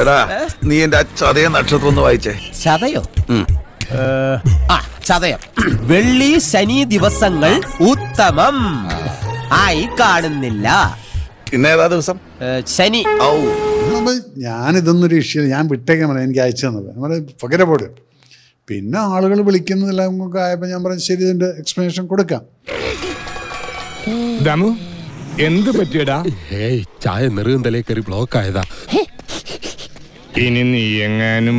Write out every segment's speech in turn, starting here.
എടാ നീ എന്റെ ചതയ നക്ഷത്രം ഒന്ന് വായിച്ചേ ചതയോ ആ ചതയം വെള്ളി ശനി ദിവസങ്ങൾ ഉത്തമം ആയി കാണുന്നില്ല പിന്നെ ഏതാ ദിവസം ശനി ഔ ഞാനിതൊന്നൊരു ഒരു ഞാൻ വിട്ടേക്കാൻ പറയാം എനിക്ക് അയച്ചു തന്നത് നമ്മുടെ പോലും പിന്നെ ആളുകൾ വിളിക്കുന്നതെല്ലാം ഒക്കെ ആയപ്പോൾ ഞാൻ പറഞ്ഞു ശരി ഇതിന്റെ എക്സ്പ്ലനേഷൻ കൊടുക്കാം എന്ത് പറ്റിയടാ ചായ നെറുകന്തലേ കയറി ബ്ലോക്ക് ആയതാ ഇനി നീ എങ്ങാനും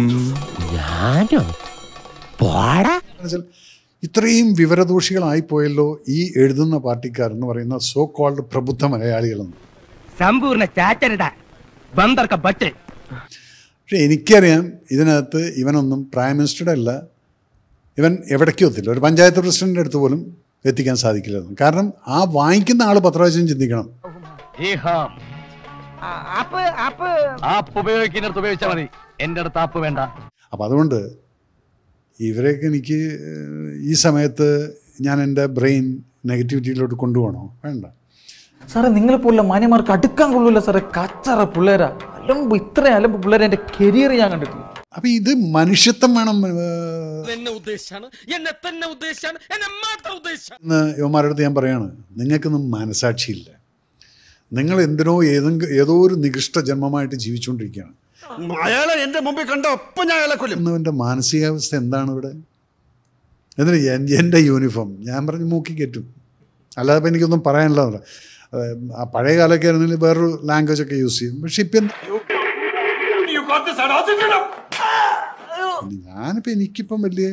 ഞാനോ പോടാ ഇത്രയും വിവരദോഷികളായിപ്പോയല്ലോ ഈ എഴുതുന്ന പാർട്ടിക്കാർ എന്ന് പറയുന്ന സോ കോൾഡ് പ്രബുദ്ധ മലയാളികളെന്ന് സമ്പൂർണ്ണ പക്ഷെ എനിക്കറിയാം ഇതിനകത്ത് ഇവനൊന്നും പ്രൈം മിനിസ്റ്ററുടെ അല്ല ഇവൻ എവിടേക്കും എത്തില്ല ഒരു പഞ്ചായത്ത് പ്രസിഡന്റിന്റെ അടുത്ത് പോലും എത്തിക്കാൻ സാധിക്കില്ല കാരണം ആ വാങ്ങിക്കുന്ന ആൾ പത്രവാചനം ചിന്തിക്കണം ആപ്പ് ഉപയോഗിച്ചാൽ മതി എൻ്റെ അടുത്ത് ആപ്പ് വേണ്ട അപ്പം അതുകൊണ്ട് ഇവരെയൊക്കെ എനിക്ക് ഈ സമയത്ത് ഞാൻ എൻ്റെ ബ്രെയിൻ നെഗറ്റിവിറ്റിയിലോട്ട് കൊണ്ടുപോകണോ വേണ്ട സാറേ നിങ്ങളെപ്പോലുള്ള മാന്യമാർക്ക് അടുക്കാൻ കൊള്ളൂല സാറേ കച്ചറ പിള്ളേരാ അലമ്പ് ഇത്ര അലമ്പ് പിള്ളേരെ എന്റെ കരിയർ ഞാൻ കണ്ടിട്ടില്ല അപ്പൊ ഇത് മനുഷ്യത്വം വേണം ഉദ്ദേശിച്ചാണ് എന്നെ തന്നെ എന്നെ മാത്രം അടുത്ത് ഞാൻ പറയാണ് നിങ്ങൾക്കൊന്നും മനസാക്ഷിയില്ല നിങ്ങൾ എന്തിനോ ഏതെങ്കിലും ഏതോ ഒരു നികൃഷ്ട ജന്മമായിട്ട് ജീവിച്ചുകൊണ്ടിരിക്കുകയാണ് അയാളെ എൻ്റെ മുമ്പിൽ കണ്ട ഒപ്പം ഞാൻ അയാളെ കൊല്ലും എന്നവൻ്റെ മാനസികാവസ്ഥ എന്താണ് ഇവിടെ എന്തിനാ എൻ്റെ യൂണിഫോം ഞാൻ പറഞ്ഞ് മൂക്കി കയറ്റും അല്ലാതെ ഇപ്പം എനിക്കൊന്നും പറയാനുള്ളതല്ല ആ പഴയ കാലൊക്കെ ആയിരുന്നെങ്കിൽ വേറൊരു ലാംഗ്വേജ് ഒക്കെ യൂസ് ചെയ്യും പക്ഷെ ഇപ്പം ഞാനിപ്പോൾ എനിക്കിപ്പം വലിയ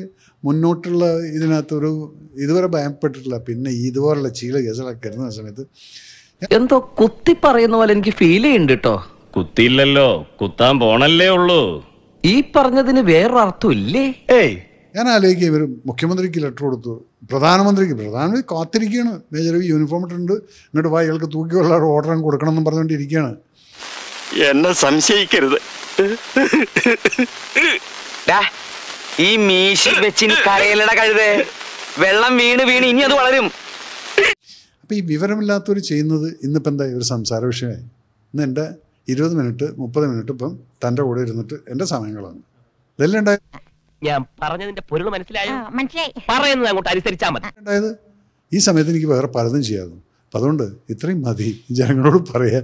മുന്നോട്ടുള്ള ഇതിനകത്തൊരു ഇതുവരെ ഭയപ്പെട്ടിട്ടില്ല പിന്നെ ഇതുപോലുള്ള ചീല കേസുകളൊക്കെ വരുന്ന സമയത്ത് എന്തോ കുത്തി പറയുന്ന പോലെ എനിക്ക് ഫീൽ ചെയ്യുന്നുണ്ട് കേട്ടോ കുത്തിയില്ലല്ലോ കുത്താൻ പോണല്ലേ ഉള്ളൂ ഈ പറഞ്ഞതിന് വേറൊരർത്ഥം ഇല്ലേ ഏയ് ഞാൻ ആലോചിക്കുക ഇവർ മുഖ്യമന്ത്രിക്ക് ലെറ്റർ കൊടുത്തു പ്രധാനമന്ത്രിക്ക് പ്രധാനമന്ത്രി കാത്തിരിക്കുകയാണ് മേജർ യൂണിഫോം ഇട്ടുണ്ട് ഇങ്ങോട്ട് വായി ഇയാൾക്ക് തൂക്കിയുള്ള അങ്ങ് കൊടുക്കണം എന്നും പറഞ്ഞുകൊണ്ടിരിക്കുകയാണ് എന്നെ സംശയിക്കരുത് ഈ മീശി വെച്ച് ഇനി കരയിലട കഴുതേ വെള്ളം വീണ് വീണ് ഇനി അത് വളരും അപ്പോൾ ഈ വിവരമില്ലാത്തവർ ചെയ്യുന്നത് ഇന്നിപ്പോൾ എന്താ ഒരു സംസാര വിഷയമായി ഇന്ന് എന്റെ ഇരുപത് മിനിറ്റ് മുപ്പത് മിനിറ്റ് ഇപ്പം തന്റെ കൂടെ ഇരുന്നിട്ട് എന്റെ സമയങ്ങളാണ് ഇതെല്ലാം ഞാൻ പറഞ്ഞതിന്റെ പൊരുൾ മനസ്സിലായോ മനസ്സിലായി അങ്ങോട്ട് മതി ഈ സമയത്ത് എനിക്ക് വേറെ പലതും ചെയ്യാമായിരുന്നു അപ്പം അതുകൊണ്ട് ഇത്രയും മതി ജനങ്ങളോട് പറയാൻ